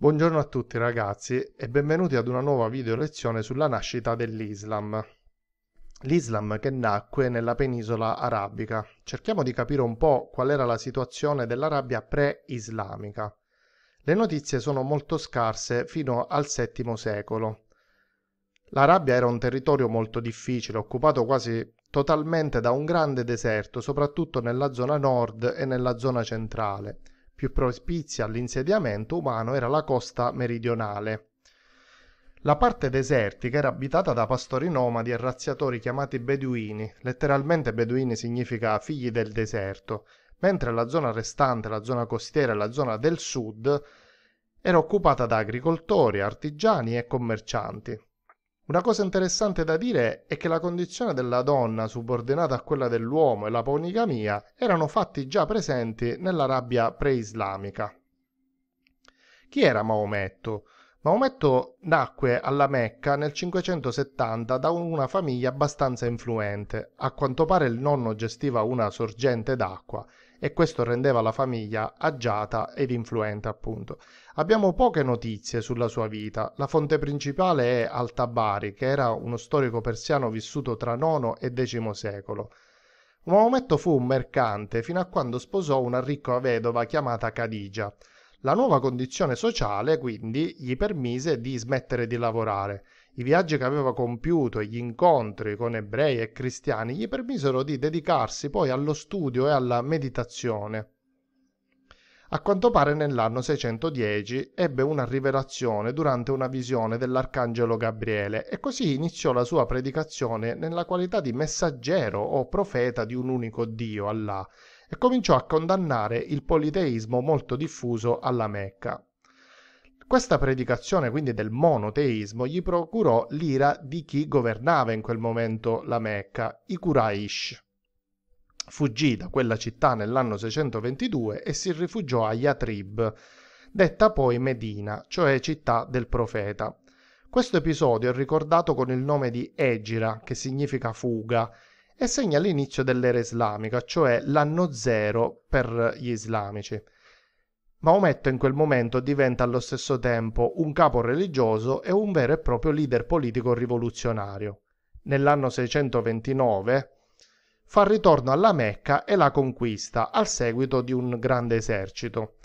Buongiorno a tutti ragazzi e benvenuti ad una nuova video lezione sulla nascita dell'Islam. L'Islam che nacque nella penisola arabica. Cerchiamo di capire un po' qual era la situazione dell'Arabia pre-islamica. Le notizie sono molto scarse fino al VII secolo. L'Arabia era un territorio molto difficile, occupato quasi totalmente da un grande deserto, soprattutto nella zona nord e nella zona centrale più prospizia all'insediamento umano era la costa meridionale. La parte desertica era abitata da pastori nomadi e razziatori chiamati beduini, letteralmente beduini significa figli del deserto, mentre la zona restante, la zona costiera e la zona del sud era occupata da agricoltori, artigiani e commercianti. Una cosa interessante da dire è che la condizione della donna subordinata a quella dell'uomo e la poligamia erano fatti già presenti nell'Arabia preislamica. Chi era Maometto? Maometto nacque alla Mecca nel 570 da una famiglia abbastanza influente. A quanto pare il nonno gestiva una sorgente d'acqua e questo rendeva la famiglia agiata ed influente appunto. Abbiamo poche notizie sulla sua vita, la fonte principale è Al-Tabari, che era uno storico persiano vissuto tra IX e X secolo. Maometto fu un mercante fino a quando sposò una ricca vedova chiamata Khadija. La nuova condizione sociale, quindi, gli permise di smettere di lavorare i viaggi che aveva compiuto e gli incontri con ebrei e cristiani gli permisero di dedicarsi poi allo studio e alla meditazione. A quanto pare nell'anno 610 ebbe una rivelazione durante una visione dell'arcangelo Gabriele e così iniziò la sua predicazione nella qualità di messaggero o profeta di un unico Dio, Allah, e cominciò a condannare il politeismo molto diffuso alla Mecca. Questa predicazione quindi del monoteismo gli procurò l'ira di chi governava in quel momento la Mecca, i Quraysh. Fuggì da quella città nell'anno 622 e si rifugiò a Yatrib, detta poi Medina, cioè città del profeta. Questo episodio è ricordato con il nome di Egira, che significa fuga, e segna l'inizio dell'era islamica, cioè l'anno zero per gli islamici. Maometto in quel momento diventa allo stesso tempo un capo religioso e un vero e proprio leader politico rivoluzionario. Nell'anno 629 fa ritorno alla Mecca e la conquista al seguito di un grande esercito.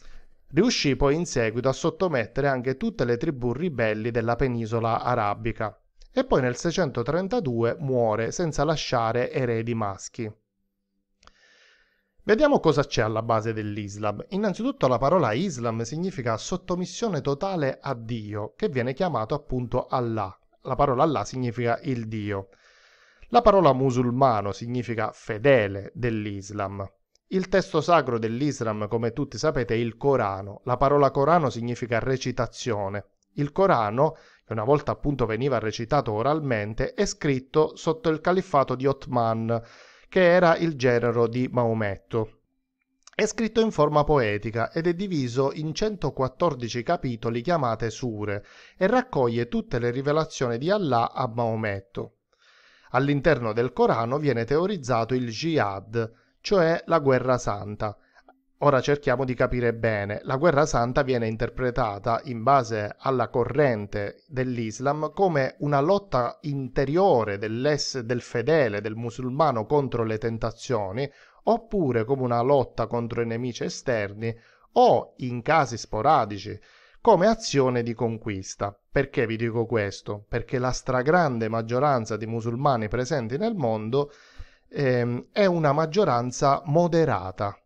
Riuscì poi in seguito a sottomettere anche tutte le tribù ribelli della penisola arabica e poi nel 632 muore senza lasciare eredi maschi. Vediamo cosa c'è alla base dell'Islam. Innanzitutto la parola Islam significa sottomissione totale a Dio, che viene chiamato appunto Allah. La parola Allah significa il Dio. La parola musulmano significa fedele dell'Islam. Il testo sacro dell'Islam, come tutti sapete, è il Corano. La parola Corano significa recitazione. Il Corano, che una volta appunto veniva recitato oralmente, è scritto sotto il califfato di Othman, che era il genero di Maometto. È scritto in forma poetica ed è diviso in 114 capitoli chiamate sure e raccoglie tutte le rivelazioni di Allah a Maometto. All'interno del Corano viene teorizzato il jihad, cioè la guerra santa, Ora cerchiamo di capire bene. La guerra santa viene interpretata, in base alla corrente dell'Islam, come una lotta interiore del fedele, del musulmano contro le tentazioni, oppure come una lotta contro i nemici esterni o, in casi sporadici, come azione di conquista. Perché vi dico questo? Perché la stragrande maggioranza di musulmani presenti nel mondo ehm, è una maggioranza moderata,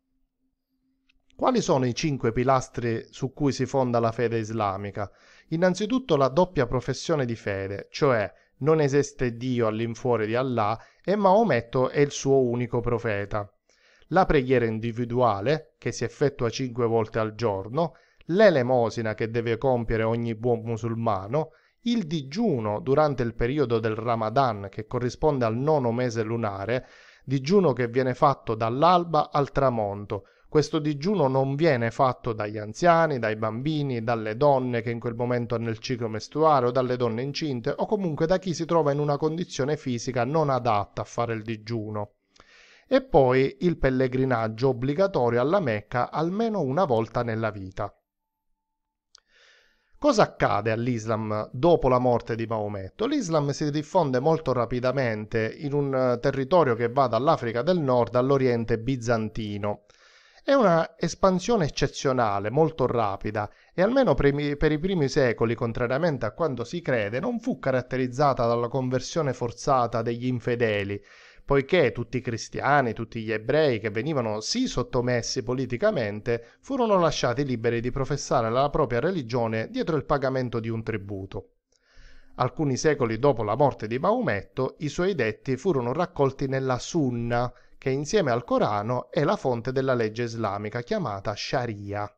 quali sono i cinque pilastri su cui si fonda la fede islamica? Innanzitutto la doppia professione di fede, cioè non esiste Dio all'infuori di Allah e Maometto è il suo unico profeta. La preghiera individuale, che si effettua cinque volte al giorno, l'elemosina che deve compiere ogni buon musulmano, il digiuno durante il periodo del Ramadan che corrisponde al nono mese lunare, digiuno che viene fatto dall'alba al tramonto, questo digiuno non viene fatto dagli anziani, dai bambini, dalle donne che in quel momento hanno il ciclo mestruale o dalle donne incinte o comunque da chi si trova in una condizione fisica non adatta a fare il digiuno. E poi il pellegrinaggio obbligatorio alla Mecca almeno una volta nella vita. Cosa accade all'Islam dopo la morte di Maometto? L'Islam si diffonde molto rapidamente in un eh, territorio che va dall'Africa del Nord all'Oriente bizantino è una espansione eccezionale, molto rapida, e almeno per i primi secoli, contrariamente a quanto si crede, non fu caratterizzata dalla conversione forzata degli infedeli, poiché tutti i cristiani, tutti gli ebrei che venivano sì sottomessi politicamente, furono lasciati liberi di professare la propria religione dietro il pagamento di un tributo. Alcuni secoli dopo la morte di Maometto, i suoi detti furono raccolti nella Sunna, che insieme al Corano è la fonte della legge islamica chiamata Sharia.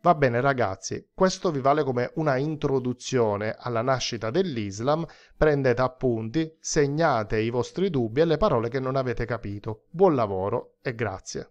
Va bene ragazzi, questo vi vale come una introduzione alla nascita dell'Islam, prendete appunti, segnate i vostri dubbi e le parole che non avete capito. Buon lavoro e grazie.